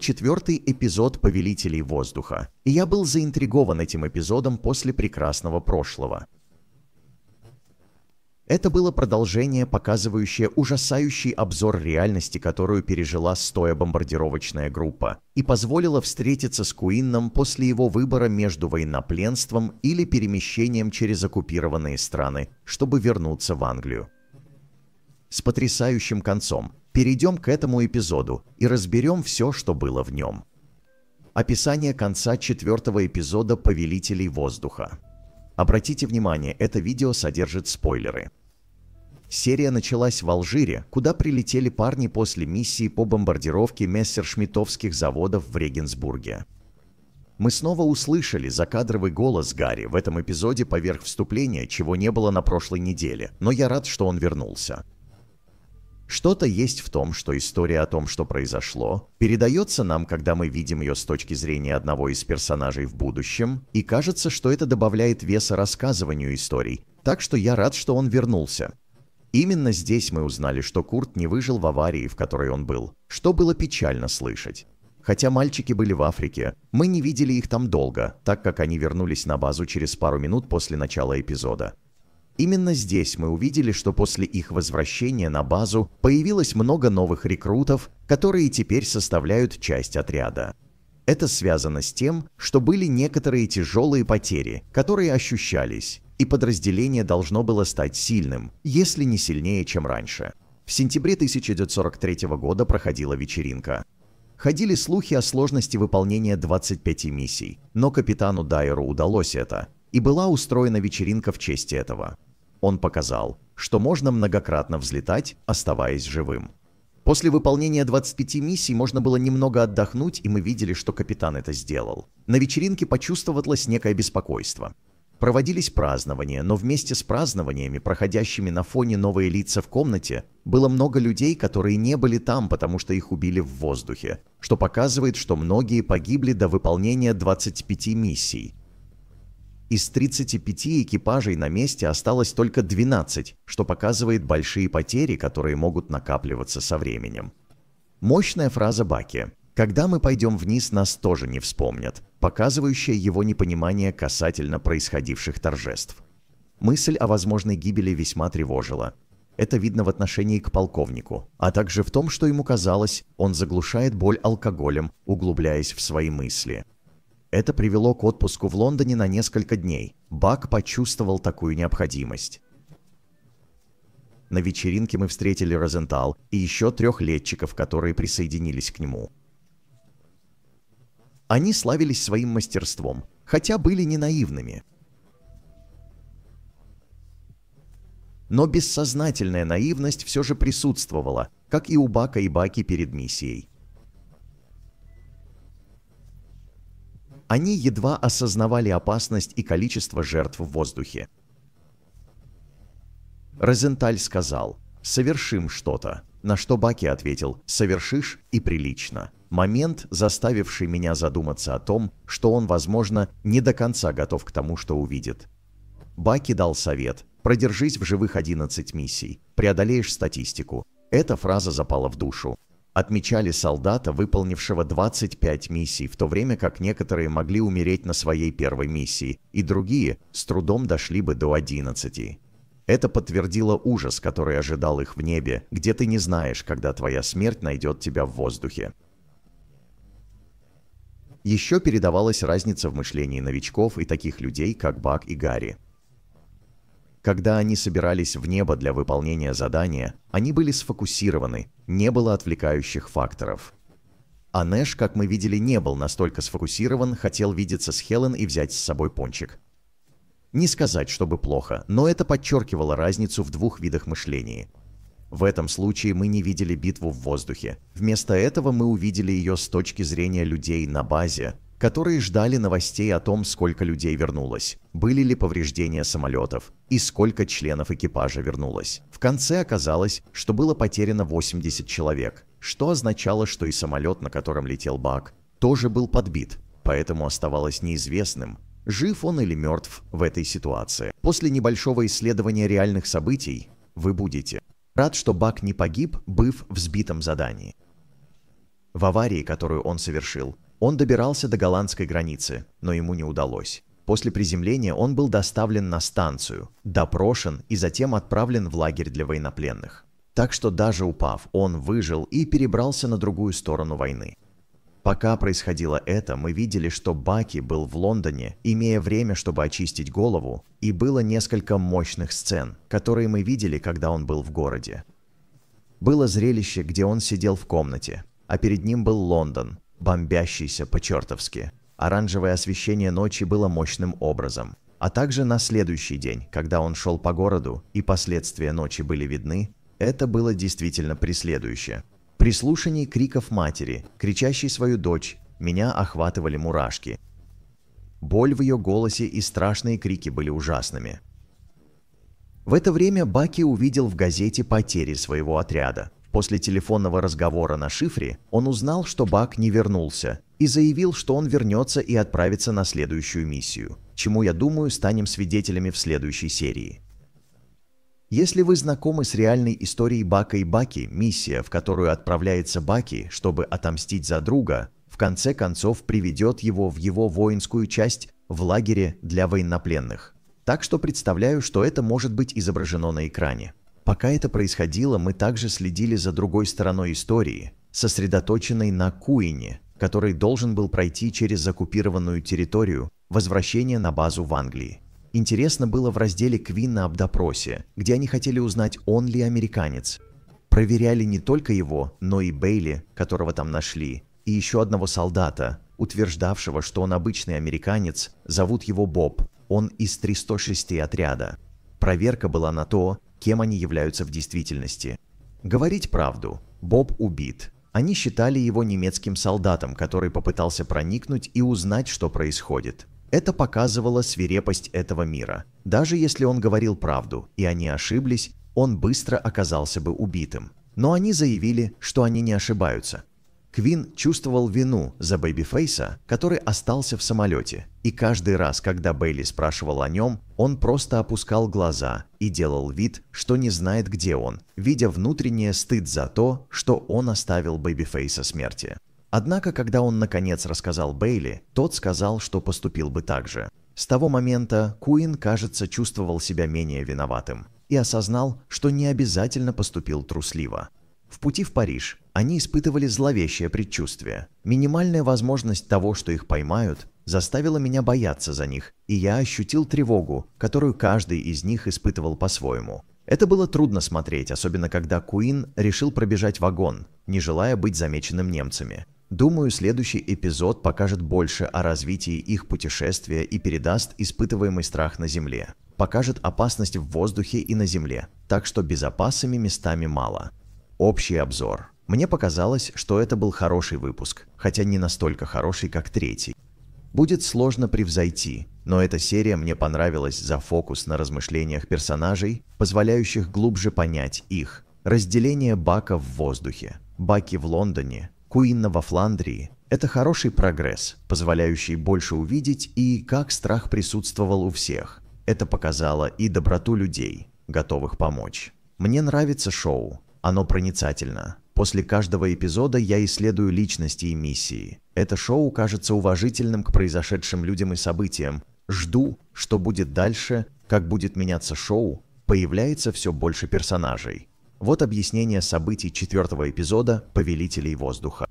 четвертый эпизод «Повелителей воздуха», и я был заинтригован этим эпизодом после прекрасного прошлого. Это было продолжение, показывающее ужасающий обзор реальности, которую пережила стоя бомбардировочная группа, и позволило встретиться с Куинном после его выбора между военнопленством или перемещением через оккупированные страны, чтобы вернуться в Англию. С потрясающим концом, перейдем к этому эпизоду и разберем все, что было в нем. Описание конца четвертого эпизода «Повелителей воздуха». Обратите внимание, это видео содержит спойлеры. Серия началась в Алжире, куда прилетели парни после миссии по бомбардировке мессершмиттовских заводов в Регенсбурге. Мы снова услышали закадровый голос Гарри в этом эпизоде поверх вступления, чего не было на прошлой неделе, но я рад, что он вернулся. Что-то есть в том, что история о том, что произошло, передается нам, когда мы видим ее с точки зрения одного из персонажей в будущем, и кажется, что это добавляет веса рассказыванию историй, так что я рад, что он вернулся. Именно здесь мы узнали, что Курт не выжил в аварии, в которой он был, что было печально слышать. Хотя мальчики были в Африке, мы не видели их там долго, так как они вернулись на базу через пару минут после начала эпизода. Именно здесь мы увидели, что после их возвращения на базу появилось много новых рекрутов, которые теперь составляют часть отряда. Это связано с тем, что были некоторые тяжелые потери, которые ощущались, и подразделение должно было стать сильным, если не сильнее, чем раньше. В сентябре 1943 года проходила вечеринка. Ходили слухи о сложности выполнения 25 миссий, но капитану Дайеру удалось это, и была устроена вечеринка в честь этого. Он показал, что можно многократно взлетать, оставаясь живым. После выполнения 25 миссий можно было немного отдохнуть, и мы видели, что капитан это сделал. На вечеринке почувствовалось некое беспокойство. Проводились празднования, но вместе с празднованиями, проходящими на фоне новые лица в комнате, было много людей, которые не были там, потому что их убили в воздухе, что показывает, что многие погибли до выполнения 25 миссий, из 35 экипажей на месте осталось только 12, что показывает большие потери, которые могут накапливаться со временем. Мощная фраза Баки «Когда мы пойдем вниз, нас тоже не вспомнят», показывающая его непонимание касательно происходивших торжеств. Мысль о возможной гибели весьма тревожила. Это видно в отношении к полковнику, а также в том, что ему казалось, он заглушает боль алкоголем, углубляясь в свои мысли – это привело к отпуску в Лондоне на несколько дней. Бак почувствовал такую необходимость. На вечеринке мы встретили Розентал и еще трех летчиков, которые присоединились к нему. Они славились своим мастерством, хотя были не наивными. Но бессознательная наивность все же присутствовала, как и у Бака и Баки перед миссией. они едва осознавали опасность и количество жертв в воздухе. Розенталь сказал «Совершим что-то», на что Баки ответил «Совершишь и прилично». Момент, заставивший меня задуматься о том, что он, возможно, не до конца готов к тому, что увидит. Баки дал совет «Продержись в живых 11 миссий, преодолеешь статистику». Эта фраза запала в душу отмечали солдата, выполнившего 25 миссий, в то время как некоторые могли умереть на своей первой миссии, и другие с трудом дошли бы до 11. Это подтвердило ужас, который ожидал их в небе, где ты не знаешь, когда твоя смерть найдет тебя в воздухе. Еще передавалась разница в мышлении новичков и таких людей, как Бак и Гарри. Когда они собирались в небо для выполнения задания, они были сфокусированы, не было отвлекающих факторов. А как мы видели, не был настолько сфокусирован, хотел видеться с Хелен и взять с собой пончик. Не сказать, чтобы плохо, но это подчеркивало разницу в двух видах мышления. В этом случае мы не видели битву в воздухе. Вместо этого мы увидели ее с точки зрения людей на базе, которые ждали новостей о том, сколько людей вернулось, были ли повреждения самолетов и сколько членов экипажа вернулось. В конце оказалось, что было потеряно 80 человек, что означало, что и самолет, на котором летел Бак, тоже был подбит, поэтому оставалось неизвестным, жив он или мертв в этой ситуации. После небольшого исследования реальных событий вы будете рад, что Бак не погиб, быв в сбитом задании. В аварии, которую он совершил, он добирался до голландской границы, но ему не удалось. После приземления он был доставлен на станцию, допрошен и затем отправлен в лагерь для военнопленных. Так что даже упав, он выжил и перебрался на другую сторону войны. Пока происходило это, мы видели, что Баки был в Лондоне, имея время, чтобы очистить голову, и было несколько мощных сцен, которые мы видели, когда он был в городе. Было зрелище, где он сидел в комнате, а перед ним был Лондон, бомбящийся по-чертовски. Оранжевое освещение ночи было мощным образом. А также на следующий день, когда он шел по городу и последствия ночи были видны, это было действительно преследующее. При слушании криков матери, кричащей свою дочь, меня охватывали мурашки. Боль в ее голосе и страшные крики были ужасными. В это время Баки увидел в газете потери своего отряда. После телефонного разговора на шифре он узнал, что Бак не вернулся, и заявил, что он вернется и отправится на следующую миссию, чему, я думаю, станем свидетелями в следующей серии. Если вы знакомы с реальной историей Бака и Баки, миссия, в которую отправляется Баки, чтобы отомстить за друга, в конце концов приведет его в его воинскую часть в лагере для военнопленных. Так что представляю, что это может быть изображено на экране. Пока это происходило, мы также следили за другой стороной истории, сосредоточенной на Куине, который должен был пройти через оккупированную территорию, возвращение на базу в Англии. Интересно было в разделе Квинна об допросе, где они хотели узнать, он ли американец. Проверяли не только его, но и Бейли, которого там нашли, и еще одного солдата, утверждавшего, что он обычный американец, зовут его Боб, он из 306 отряда. Проверка была на то, кем они являются в действительности. Говорить правду, Боб убит. Они считали его немецким солдатом, который попытался проникнуть и узнать, что происходит. Это показывало свирепость этого мира. Даже если он говорил правду, и они ошиблись, он быстро оказался бы убитым. Но они заявили, что они не ошибаются. Квин чувствовал вину за Бэйби Фейса, который остался в самолете, и каждый раз, когда Бейли спрашивал о нем, он просто опускал глаза и делал вид, что не знает, где он, видя внутреннее стыд за то, что он оставил Бэбифейса смерти. Однако, когда он наконец рассказал Бейли, тот сказал, что поступил бы так же. С того момента Куин, кажется, чувствовал себя менее виноватым и осознал, что не обязательно поступил трусливо. В пути в Париж они испытывали зловещее предчувствие. Минимальная возможность того, что их поймают, заставила меня бояться за них, и я ощутил тревогу, которую каждый из них испытывал по-своему. Это было трудно смотреть, особенно когда Куин решил пробежать вагон, не желая быть замеченным немцами. Думаю, следующий эпизод покажет больше о развитии их путешествия и передаст испытываемый страх на Земле. Покажет опасность в воздухе и на Земле, так что безопасными местами мало. Общий обзор. Мне показалось, что это был хороший выпуск, хотя не настолько хороший, как третий. Будет сложно превзойти, но эта серия мне понравилась за фокус на размышлениях персонажей, позволяющих глубже понять их. Разделение бака в воздухе, баки в Лондоне, Куинна во Фландрии – это хороший прогресс, позволяющий больше увидеть и как страх присутствовал у всех. Это показало и доброту людей, готовых помочь. Мне нравится шоу, оно проницательно. После каждого эпизода я исследую личности и миссии. Это шоу кажется уважительным к произошедшим людям и событиям. Жду, что будет дальше, как будет меняться шоу, появляется все больше персонажей. Вот объяснение событий четвертого эпизода «Повелителей воздуха».